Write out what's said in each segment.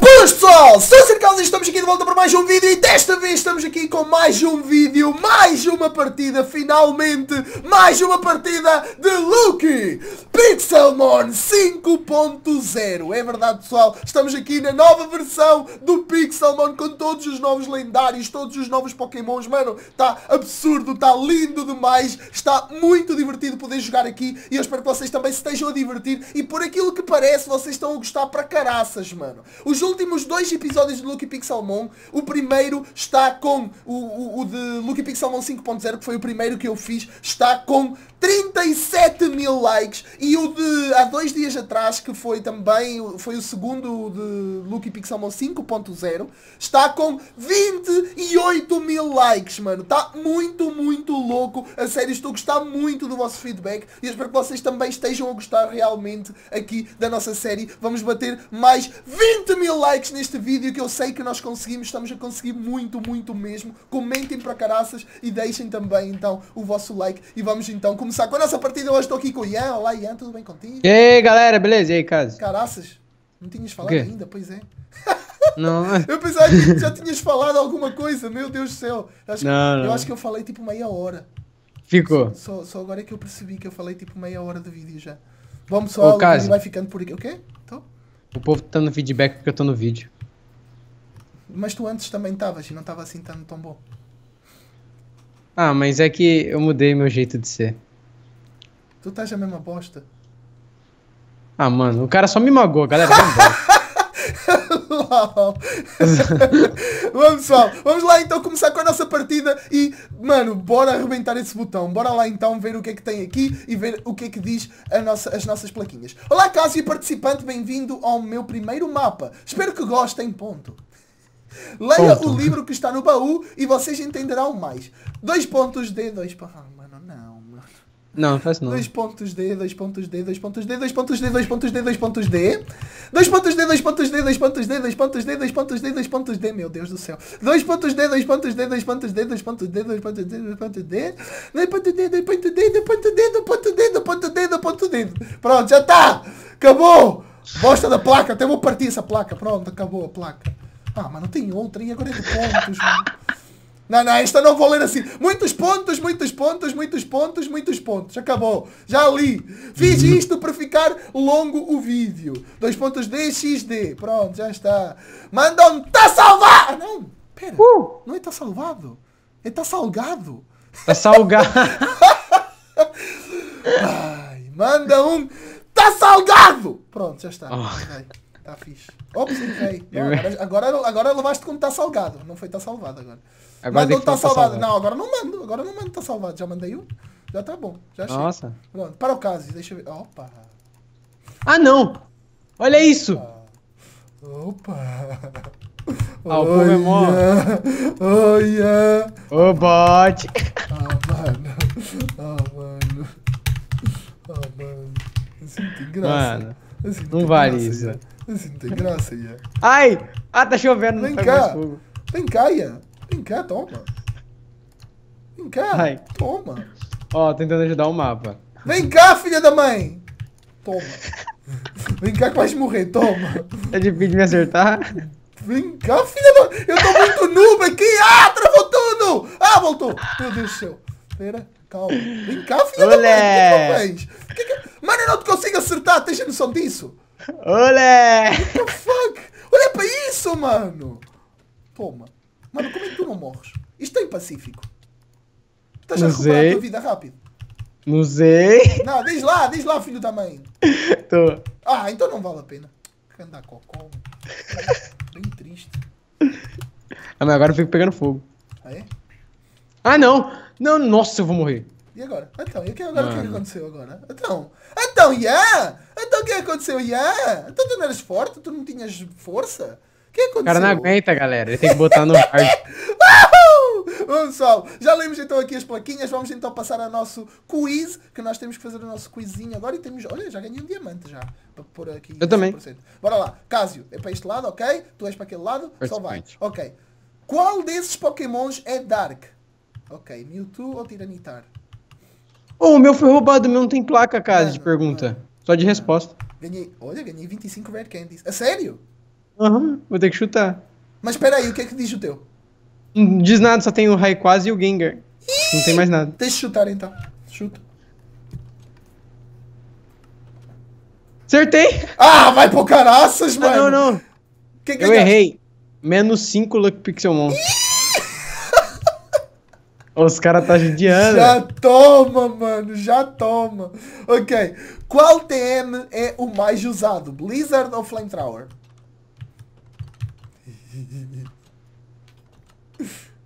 Boas pessoal, sou o Cercaus e estamos aqui de volta para mais um vídeo e desta vez estamos aqui com mais um vídeo, mais uma partida, finalmente, mais uma partida de Lucky Pixelmon 5.0 É verdade pessoal, estamos aqui na nova versão do Pixelmon com todos os novos lendários, todos os novos Pokémons, mano, está absurdo, está lindo demais, está muito divertido poder jogar aqui e eu espero que vocês também se estejam a divertir e por aquilo que parece vocês estão a gostar para caraças, mano. O jogo últimos dois episódios de Lucky Pixelmon, o primeiro está com o, o, o de Lucky Pixelmon 5.0, que foi o primeiro que eu fiz, está com 37 mil likes e o de há dois dias atrás, que foi também foi o segundo de Lucky Pixelmon 5.0, está com 28 mil likes, mano. Está muito, muito louco. A sério, estou a gostar muito do vosso feedback e espero que vocês também estejam a gostar realmente aqui da nossa série. Vamos bater mais 20 mil likes neste vídeo que eu sei que nós conseguimos, estamos a conseguir muito, muito mesmo. Comentem para caraças e deixem também então o vosso like e vamos então começar com a nossa partida. Hoje estou aqui com o Ian. Olá Ian, tudo bem contigo? E aí galera, beleza? E aí, Caso? Caraças, não tinhas falado ainda? Pois é. Não. eu pensava que já tinhas falado alguma coisa, meu Deus do céu. Acho não, que, não. Eu acho que eu falei tipo meia hora. Ficou. Só, só, agora é que eu percebi que eu falei tipo meia hora de vídeo já. Vamos só, o vai ficando por aqui, quê o povo tá dando feedback porque eu tô no vídeo. Mas tu antes também tavas e não estava assim tão, tão bom. Ah, mas é que eu mudei meu jeito de ser. Tu estás a mesma bosta. Ah, mano, o cara só me magoou galera. Vambora. vamos pessoal, vamos lá então começar com a nossa partida e, mano, bora arrebentar esse botão. Bora lá então ver o que é que tem aqui e ver o que é que diz nossa, as nossas plaquinhas. Olá Cássio participante, bem-vindo ao meu primeiro mapa. Espero que gostem, ponto. Leia ponto. o livro que está no baú e vocês entenderão mais. Dois pontos de dois... Ah, mano, não. Não, faz não. 2 pontos D, 2 pontos D, 2 pontos D, 2 pontos D, 2 pontos D, 2 pontos D. 2 pontos D, 2 pontos D, 2 pontos D, 2 pontos D, 2 pontos D, 2 pontos D, meu Deus do céu. 2 pontos D, 2 pontos D, 2 pontos D, 2 pontos D, 2 pontos D, 2 pontos D. 2 pontos D, 2 pontos D, 2 pontos D, 2 pontos D, 2 pontos D, 2 pontos D. Pronto, já tá. Acabou. Bosta da placa, até vou partir essa placa. Pronto, acabou a placa. Ah, mas não tem outra, e agora é de pontos, mano. Não, não, esta não vou ler assim. Muitos pontos, muitos pontos, muitos pontos, muitos pontos. Acabou. Já li. Fiz isto para ficar longo o vídeo. 2 pontos D, XD. Pronto, já está. Mandam-me, está salvado! Ah, não, pera. Uh. Não está salvado. está salgado. Está salgado. Ai, manda um. Está salgado! Pronto, já está. Oh. Tá fixe. Ops, errei. agora, agora, agora levaste como tá salgado. Não foi tá salvado agora. agora tá não tá salvado. salvado. Não, agora não mando. Agora não mando tá salvado. Já mandei um. Já tá bom. Já achei. Nossa. Pronto, para o caso. Deixa eu ver. Opa. Ah, não. Olha isso. Opa. Ah, o povo é mó. Oh, yeah. Ô, bot. Ah, mano. Ah, mano. Ah, mano. Assim, que graça. Mano, assim, não vale graça, isso. Cara não tem graça, Ian. É. Ai! Ah, tá chovendo, Vem cá. Vem cá, Ian. Vem cá, toma. Vem cá, Ai. toma. Ó, oh, tentando ajudar o mapa. Vem cá, filha da mãe! Toma. Vem cá que vais morrer, toma. É difícil me acertar. Vem cá, filha da... Eu tô muito noob aqui! Ah, travou tudo! Ah, voltou! Meu Deus do céu. Pera, calma. Vem cá, filha Olé. da mãe! O que é que... É Mano, eu não te consigo acertar, tens noção disso? Olé! What the fuck? Olha para isso, mano! Toma. Mano, como é que tu não morres? Isto é em Pacífico. Estás a recuperar a tua vida rápido. Não sei. Não, diz lá, diz lá, filho da mãe. Tô. Ah, então não vale a pena. Andar cocô. Bem triste. Ah, mas agora eu fico pegando fogo. Ah, é? Ah, não! Não, nossa, eu vou morrer. E agora? Então, e o que agora? O que é aconteceu agora? Então, então, yeah! É? Então o que é aconteceu, yeah! É? Então tu não eras forte, tu não tinhas força. O que aconteceu? O cara não aguenta, galera. Ele tem que botar no hard. Bom, pessoal, já lemos então aqui as plaquinhas. Vamos então passar ao nosso quiz, que nós temos que fazer o nosso quizinho agora. E temos, olha, já ganhei um diamante já. Para pôr aqui. Eu 100%. também. Bora lá, Cásio, é para este lado, ok? Tu és para aquele lado, só vai. Ok. Qual desses pokémons é Dark? Ok, Mewtwo ou Tiranitar? oh, o meu foi roubado, o meu não tem placa, cara, mano, de é. pergunta. Mano. Só de resposta. Ganhei, olha, ganhei 25 Red Candies. É sério? Aham, uhum, vou ter que chutar. Mas peraí, o que é que diz o teu? Não diz nada, só tem o Raikwaza e o Gengar. Ih, não tem mais nada. Deixa eu chutar então. Chuta. Acertei! Ah, vai pro caraças, mano! Não, não. Quem eu é? errei. Menos 5 Luck Pixelmon. Ih! Os caras tá judiando. Já toma, mano, já toma. Ok. Qual TM é o mais usado? Blizzard ou Flamethrower?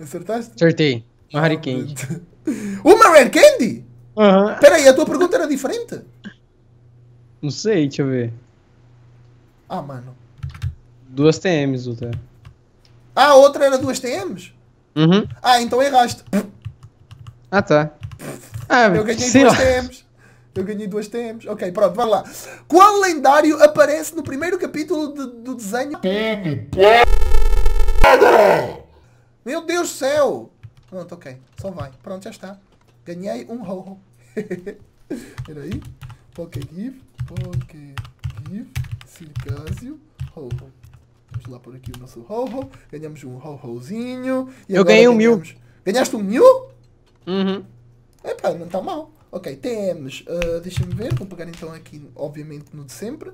Acertaste? Acertei. Uma Rare ah, Candy. Uma Rare Candy? Uhum. Peraí, a tua pergunta era diferente? Não sei, deixa eu ver. Ah, mano. Duas TMs, outra. Ah, outra era duas TMs? Uhum. Ah, então erraste. Ah, tá. Ah, eu ganhei sim. duas TMs. Eu ganhei duas TMs. Ok, pronto, vamos lá. Qual lendário aparece no primeiro capítulo de, do desenho? Meu Deus do céu! Pronto, ok. Só vai. Pronto, já está. Ganhei um ho-ho. Poké Give. Poké Give. Circásio, ho-ho. Vamos lá por aqui o nosso ho-ho. Ganhamos um ho-hozinho. Eu ganhei um ganhamos... mil. Ganhaste um mil? Uhum. Epá, não está mal. Ok, TMs. Uh, Deixa-me ver. Vou pegar então aqui, obviamente, no de sempre.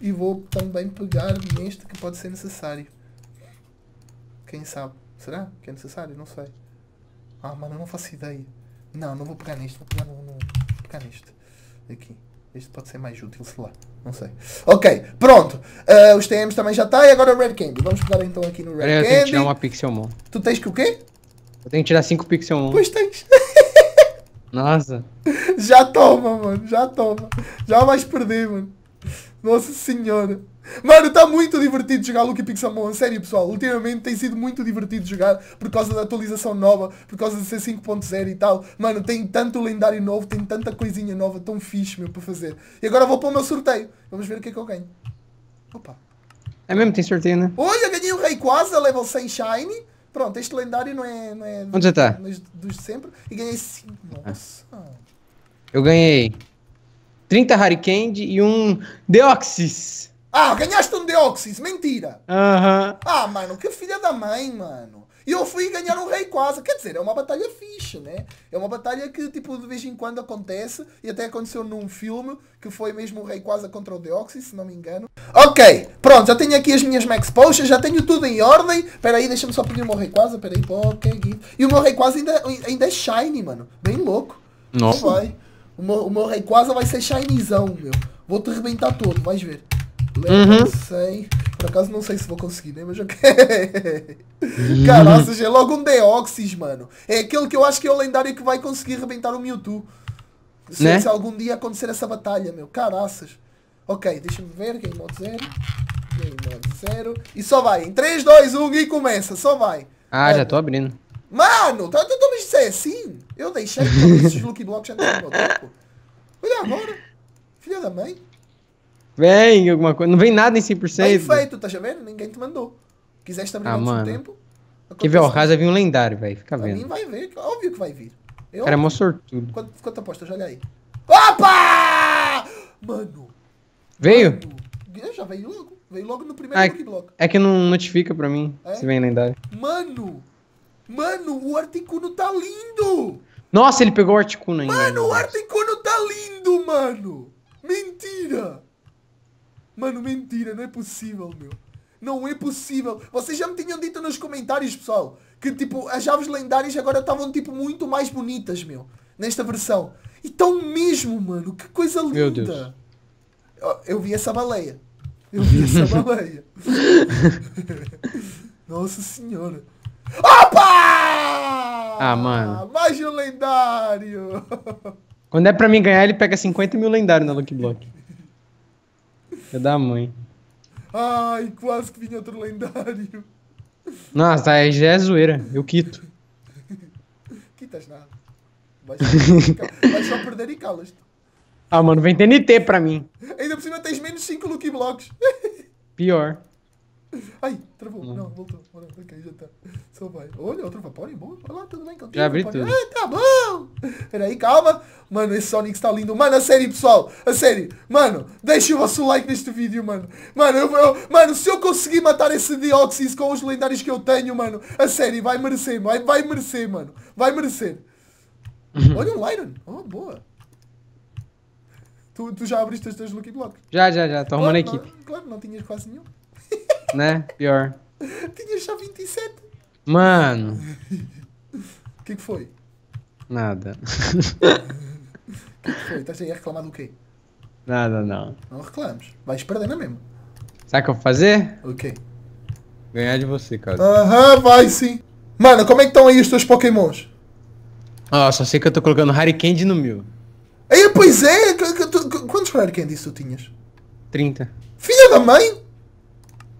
E vou também pegar neste que pode ser necessário. Quem sabe? Será que é necessário? Não sei. Ah, mano, eu não faço ideia. Não, não vou pegar neste. Vou pegar, no, no, vou pegar neste. Aqui. Este pode ser mais útil, sei lá. Não sei. Ok, pronto. Uh, os TMs também já está. E agora o Red Candy. Vamos pegar então aqui no Red Candy. Eu tenho que tirar uma Pixelmon. Tu tens que o quê? Eu tenho que tirar 5 Pixelmon. mano. Pois tem. Nossa. Já toma, mano. Já toma. Já vais perder, mano. Nossa senhora. Mano, está muito divertido jogar Lucky Pixelmon, sério pessoal. Ultimamente tem sido muito divertido jogar por causa da atualização nova, por causa de ser 5.0 e tal. Mano, tem tanto lendário novo, tem tanta coisinha nova, tão fixe, meu, para fazer. E agora vou para o meu sorteio. Vamos ver o que é que eu ganho. Opa. É mesmo, tem sorteio, né? Olha, ganhei o Rayquaza, level 100 Shiny. Pronto, este lendário não é. Não é Onde você está? Dos, dos sempre. E ganhei 5. Ah. Nossa. Eu ganhei 30 Haricand e um Deoxys. Ah, ganhaste um Deoxys, mentira! Aham. Uh -huh. Ah, mano, que filha da mãe, mano. E eu fui ganhar um rei quase. Quer dizer, é uma batalha fixe acho, né? É uma batalha que, tipo, de vez em quando acontece e até aconteceu num filme que foi mesmo o Rei Quasa contra o Deoxys, se não me engano. Ok, pronto, já tenho aqui as minhas Max Potions, já tenho tudo em ordem. Espera aí, deixa-me só pedir o meu Rei Quasa, espera aí, é é? E o meu Rei Quasa ainda, ainda é shiny, mano. Bem louco. Nossa. Vai. O meu, o meu Rei Quasa vai ser shinezão, meu. Vou te arrebentar todo, vais ver. Level uhum. 100. Por acaso não sei se vou conseguir, né? Mas eu quero. Cara, é logo um Deoxys, mano. É aquele que eu acho que é o lendário que vai conseguir arrebentar o Mewtwo. Se, né? se algum dia acontecer essa batalha, meu. Caraças. Ok, deixa-me ver. Game Mode zero, Game Mode zero E só vai. Em 3, 2, 1 e começa. Só vai. Ah, mano. já tô abrindo. Mano, tu tá, tá, tá me dizer é assim. Eu deixei esses Lucky Blocks já no meu tempo. Olha agora. Filha da mãe. Vem alguma coisa. Não vem nada em 100%. Perfeito, foi, tá já vendo? Ninguém te mandou. Quiseste abrir ah, mano. tempo. que ver, o Raza vir um lendário, velho. Fica pra vendo. Mim vai ver, óbvio que vai vir. Eu, Cara, é mó sortudo. Quanto, quanto aposta? Olha aí. Opa! Mano. Veio? Mano, já veio logo. Veio logo no primeiro ah, é bloco. É que não notifica pra mim é? se vem lendário. Mano! Mano, o Articuno tá lindo! Nossa, ele pegou o Articuno ainda. Mano, o Articuno tá lindo, mano! Mentira! Mano, mentira, não é possível, meu. Não é possível. Vocês já me tinham dito nos comentários, pessoal, que tipo, as aves lendárias agora estavam tipo muito mais bonitas, meu, nesta versão. E tão mesmo, mano, que coisa linda. Meu Deus. Eu, eu vi essa baleia. Eu vi essa baleia. Nossa senhora. Opa! Ah, mano. Mais um lendário. Quando é pra mim ganhar, ele pega 50 mil lendários na Lucky Block. É da mãe. Ai, quase que vinha outro lendário. Nossa, já é zoeira. Eu quito. Quitas nada. Vai só, só perder e calas-te. Ah, mano, vem TNT pra mim. Ainda por cima tens menos 5 Lucky Blocks. Pior. Ai, travou. Não, voltou. Olha, tá ok, já tá. Só vai. Olha, outro vapor bom. Olha lá, tudo bem. Então, já abri tudo. tá bom. Peraí, calma. Mano, esse Sonic está lindo. Mano, a sério, pessoal. A sério. Mano, deixa o vosso like neste vídeo, mano. Mano, eu, eu, mano, se eu conseguir matar esse Deoxys com os lendários que eu tenho, mano. A sério, vai merecer. Vai, vai merecer, mano. Vai merecer. Uhum. Olha um Lyron. Oh, boa. Tu, tu já abriste as teus Lucky Blocks? Já, já, já. Estou arrumando a é? equipe. claro, não tinhas quase nenhum né? Pior. Tinha só 27. Mano. O que, que foi? Nada. O que, que foi? Estás aí a reclamar do quê? Nada, não. Não reclames. Vais perder, não é mesmo? Sabe o que eu vou fazer? O quê? Ganhar de você, cara. Aham, vai sim. Mano, como é que estão aí os teus pokémons? Ó, ah, só sei que eu tô colocando Harry Candy no meu. Aí, é, pois é! Quantos Harry Candies tu tinhas? 30. Filha da mãe!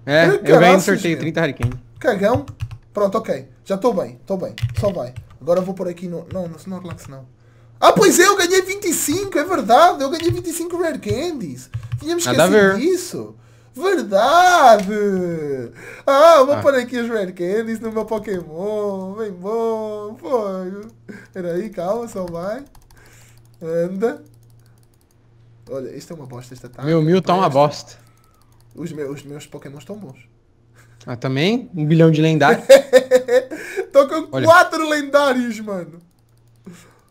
É, eu, ganhei no sorteio, dinheiro. 30 Cagão. Pronto, ok. Já estou bem, estou bem. Só vai. Agora eu vou por aqui no... Não, no Snorlax não. Ah, pois é, eu ganhei 25, é verdade. Eu ganhei 25 Rare Candies. Tínhamos esquecido disso. Verdade! Ah, vou ah. pôr aqui os Rare Candies no meu Pokémon. Bem bom. foi Peraí, aí, calma, só vai. Anda. Olha, isto é uma bosta esta tarde. Meu Mil tá uma bosta. Os meus, os meus Pokémon estão bons. Ah, também? Um bilhão de lendários? Tô com Olha. quatro lendários, mano.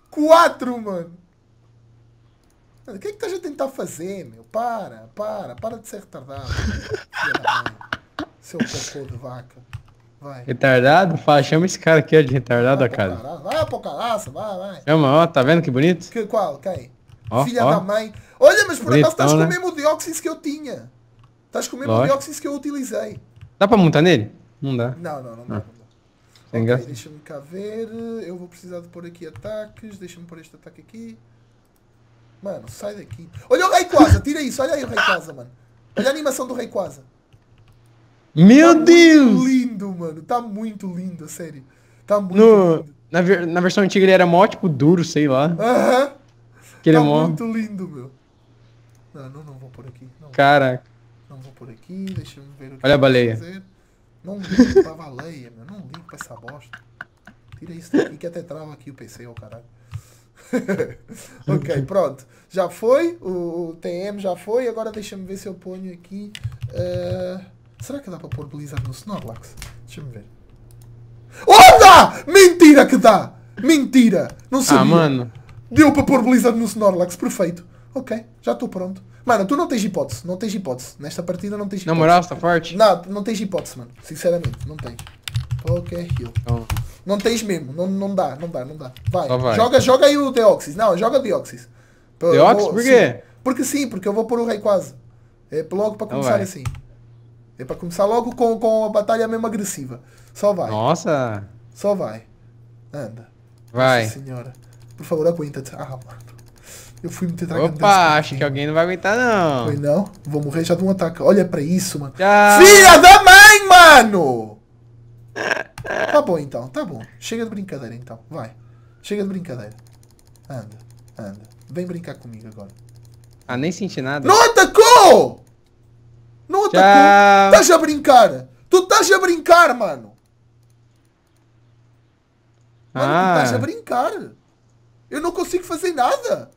Quatro, mano. mano o que é que a gente tentar fazer, meu? Para, para, para de ser retardado. Seu cocô de vaca. Vai. Retardado? Fala, chama esse cara aqui de retardado, vai, cara. Vai pro caraça, vai, vai. Chama, ó, tá vendo que bonito? Que, qual? quem? Filha ó. da mãe. Olha, mas por acaso estás né? com o né? mesmo dióxido que eu tinha. Estás com o mesmo dióxido que eu utilizei. Dá para montar nele? Não dá. Não, não, não, ah. não. dá. Sem okay, deixa-me cá ver. Eu vou precisar de pôr aqui ataques. Deixa-me pôr este ataque aqui. Mano, sai daqui. Olha o Rayquaza, tira isso. Olha aí o Rayquaza, mano. Olha a animação do Rayquaza. Meu tá Deus! Muito lindo, mano. Tá muito lindo, sério. Tá muito no, lindo. Na, ver, na versão antiga ele era mó, tipo, duro, sei lá. Aham. Uh -huh. Que ele é tá é mó... muito lindo, meu. Não, não, não vou por aqui. Não. Caraca. Não vou por aqui, deixa eu ver o que Olha a baleia. Fazer. Não ligo a baleia, meu. Não ligo essa bosta. Tira isso daqui que até trava aqui o PC, ô oh, caralho. ok, pronto. Já foi, o, o, TM já foi. Agora deixa-me ver se eu ponho aqui. Uh, será que dá para pôr Blizzard no Snorlax? Deixa-me ver. Oh, dá! Mentira que dá! Mentira! Não ah, sabia. Ah, mano. Deu para pôr Blizzard no Snorlax, perfeito. Ok, já estou pronto. Mano, tu não tens hipótese, não tens hipótese. Nesta partida não tens hipótese. Na moral, está forte? Não, não tens hipótese, mano. Sinceramente, não tens. Qualquer heal. Então. Não tens mesmo, não, não dá, não dá, não dá. Vai, vai. Joga, joga aí o Deoxys. Não, joga Deoxys. Deoxys? Vou, por quê? Sim. Porque sim, porque eu vou pôr o rei quase. É logo pra então começar assim. É pra começar logo com, com a batalha mesmo agressiva. Só vai. Nossa! Só vai. Anda. Vai. Nossa senhora. Por favor, aguenta. Tá? Ah, mano. Eu fui tentar Opa, acho que alguém não vai aguentar, não. Foi não? Vou morrer já de um ataque. Olha pra isso, mano. Tchau. Filha da mãe, mano! tá bom, então. Tá bom. Chega de brincadeira, então. Vai. Chega de brincadeira. Anda, anda. Vem brincar comigo agora. Ah, nem senti nada. Não atacou! Não atacou. Tá já a brincar. Tu tá já a brincar, mano. Mano, ah. tu tá já a ah. brincar. Eu não consigo fazer nada.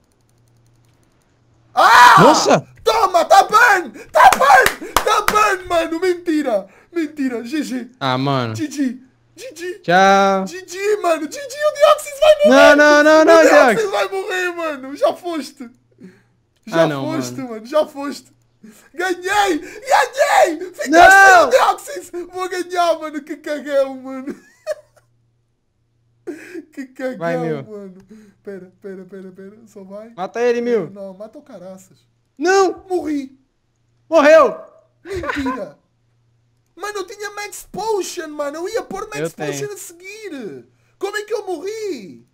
Ah! Nossa! Toma, tá burn! Tá burn! Tá burn, mano! Mentira! Mentira, GG. Ah, mano. GG. GG! Tchau. GG, mano. GG, o Dioxys vai morrer. Não, não, não, não, O Dioxys vai morrer, mano. Já foste. Já ah, não, foste, mano. mano. Já foste. Ganhei! Ganhei! Ficaste não. sem o Dioxys. Vou ganhar, mano. Que cagão, mano que vai, mil. mano. Pera, pera, pera, pera. Só vai. Mata ele, Mil. Não, mata o caraças. Não! Morri. Morreu! Mentira. mano, eu tinha Max Potion, mano. Eu ia pôr Max eu Potion tenho. a seguir. Como é que eu morri?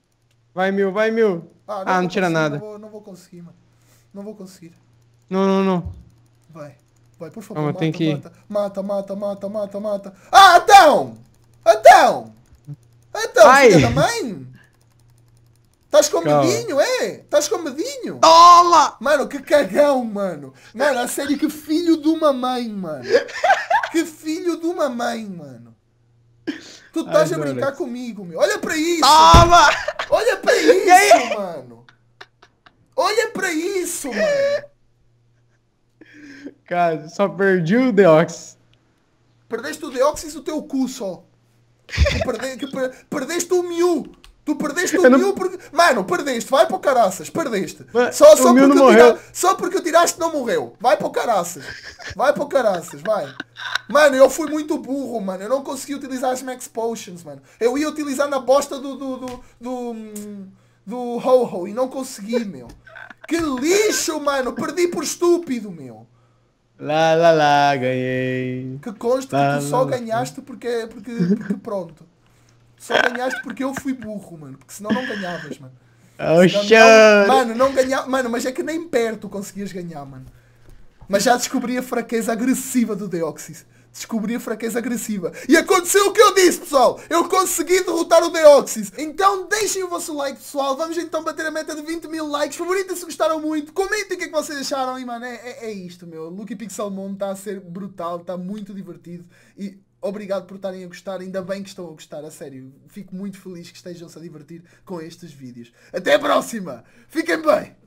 Vai, Mil, vai, Mil. Ah, não, ah, não tira nada. Não vou, não vou, conseguir, mano. Não vou conseguir. Não, não, não. Vai. Vai, por favor, não, mata, tenho que... mata. Mata, mata, mata, mata, mata. Ah, então! Então! Então, Ai. filha da mãe! Estás comedinho, é? Estás comedinho? Toma! Mano, que cagão, mano. Mano, a sério, que filho de uma mãe, mano. Que filho de uma mãe, mano. Tu estás a brincar comigo, meu. Olha para isso! Toma! Olha para isso, mano. Olha para isso, mano. Cara, só perdi o Deox. Perdeste o Deox e o teu cu só. Tu, perde, per, perdeste o Mew! Tu perdeste o não... porque. Mano, perdeste, vai para o caraças, perdeste. Mas só, só, porque não tira... só porque eu tiraste não morreu. Vai para o caraças. Vai para o caraças, vai. Mano, eu fui muito burro, mano. Eu não consegui utilizar as Max Potions, mano. Eu ia utilizar na bosta do. do. do. do, do Ho-Ho e não consegui, meu. Que lixo, mano. Perdi por estúpido, meu. Lá, lá, lá, ganhei. Que consta lá, que tu só lá, ganhaste porque, porque, porque pronto. Só ganhaste porque eu fui burro, mano. Porque senão não ganhavas, mano. Oh, não, mano, não ganhava. Mano, mas é que nem perto conseguias ganhar, mano. Mas já descobri a fraqueza agressiva do Deoxys descobri a fraqueza agressiva. E aconteceu o que eu disse, pessoal! Eu consegui derrotar o Deoxys! Então deixem o vosso like, pessoal. Vamos então bater a meta de 20 mil likes. favoritos se gostaram muito. Comentem o que é que vocês acharam. E, mano, é, é, é isto, meu. Lucky Pixel Moon está a ser brutal. Está muito divertido. E obrigado por estarem a gostar. Ainda bem que estão a gostar. A sério. Fico muito feliz que estejam-se a divertir com estes vídeos. Até a próxima! Fiquem bem!